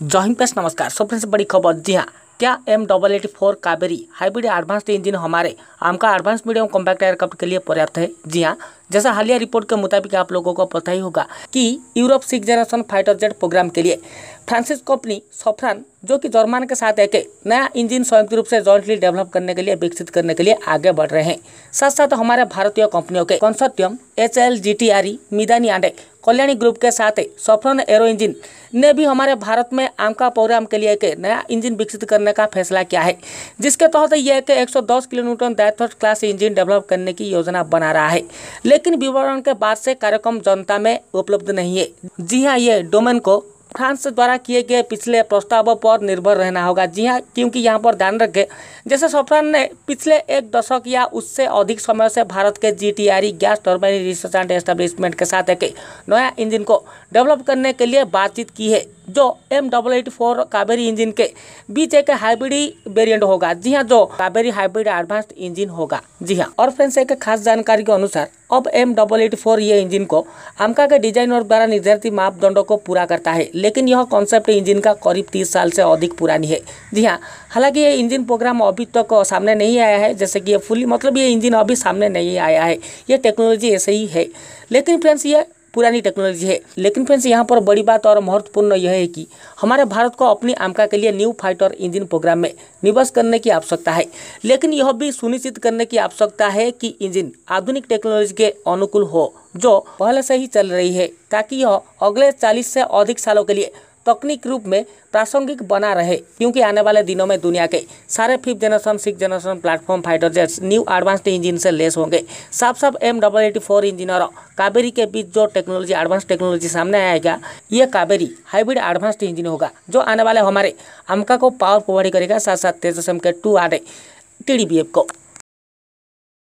Hind friends नमस्कार सबसे बड़ी खबर जी हाँ क्या M double eight four Kaveri hybrid advanced engine हमारे आम का एडवांस मीडियम कॉम्पैक्ट एयरक्राफ्ट के लिए पर्याप्त है जी हाँ जैसा हालिया रिपोर्ट के मुताबिक आप लोगों को पता ही होगा कि Europe six generation fighter jet programme के लिए फ्रांसिस कंपनी सफरान जो कि जर्मान के साथ एक नया इंजन संयुक्त रूप से जॉइंटली डेवलप करने के लिए विकसित करने के लिए आगे बढ़ रहे हैं साथ साथ हमारे भारतीय कंपनियों के consortium H L G T R Midhani आंडे कल्याणी ग्रुप के साथ सफरन एरो इंजन ने भी हमारे भारत में आम का पौराम के लिए एक नया इंजन विकसित करने का फैसला किया है जिसके तहत यह एक 110 किलो न्यूटन दायित्व क्लास इंजन डेवलप करने की योजना बना रहा है लेकिन विवरण के बाद से कार्यक्रम जनता में उपलब्ध नहीं है जी हाँ ये डोमेन को फ्रांस द्वारा किए गए पिछले प्रस्तावों पर निर्भर रहना होगा जी हाँ क्योंकि यहाँ पर ध्यान रखें जैसे सोफ्रान ने पिछले एक दशक या उससे अधिक समय से भारत के G e gas turbine research and establishment के साथ एक नया इंजन को डेवलप करने के लिए बातचीत की है जो M double eight four Kaveri engine के बीच एक हाइब्रिड वेरिएंट होगा जी हाँ जो कावेरी हाइब्रिड एडवांस्ड इंजिन होगा जी हाँ और फ्रेंड्स एक खास जानकारी के अनुसार अब एम डबल एट फोर ये इंजिन को आमका के डिजाइनर द्वारा निर्धारित मापदंडों को पूरा करता है लेकिन यह कॉन्सेप्ट इंजिन का करीब तीस साल से अधिक पुरानी है जी हाँ हालांकि ये इंजिन प्रोग्राम अभी तक तो सामने नहीं आया है जैसे कि ये फुली मतलब ये इंजिन अभी सामने नहीं आया है ये टेक्नोलॉजी ऐसे ही है लेकिन फ्रेंड्स ये पुरानी टेक्नोलॉजी है लेकिन फ्रेंड्स यहाँ पर बड़ी बात और महत्वपूर्ण यह है कि हमारे भारत को अपनी आमका के लिए न्यू फाइटर इंजन प्रोग्राम में निवेश करने की आवश्यकता है लेकिन यह भी सुनिश्चित करने की आवश्यकता है कि इंजन आधुनिक टेक्नोलॉजी के अनुकूल हो जो पहले से ही चल रही है ताकि यह अगले चालीस से अधिक सालों के लिए तकनीक रूप में प्रासंगिक बना रहे क्योंकि आने वाले दिनों में दुनिया के सारे fifth generation six generation platform fighter jets new advanced engine से लेस होंगे साफ साफ M double eight four engine और कावेरी के बीच जो टेक्नोलॉजी एडवांस टेक्नोलॉजी सामने आएगा ये कावेरी हाइब्रिड एडवांस्ड इंजिन होगा जो आने वाले हमारे अमका को पावर प्रोवाइड करेगा साथ साथ Tejas M K two R T D B F को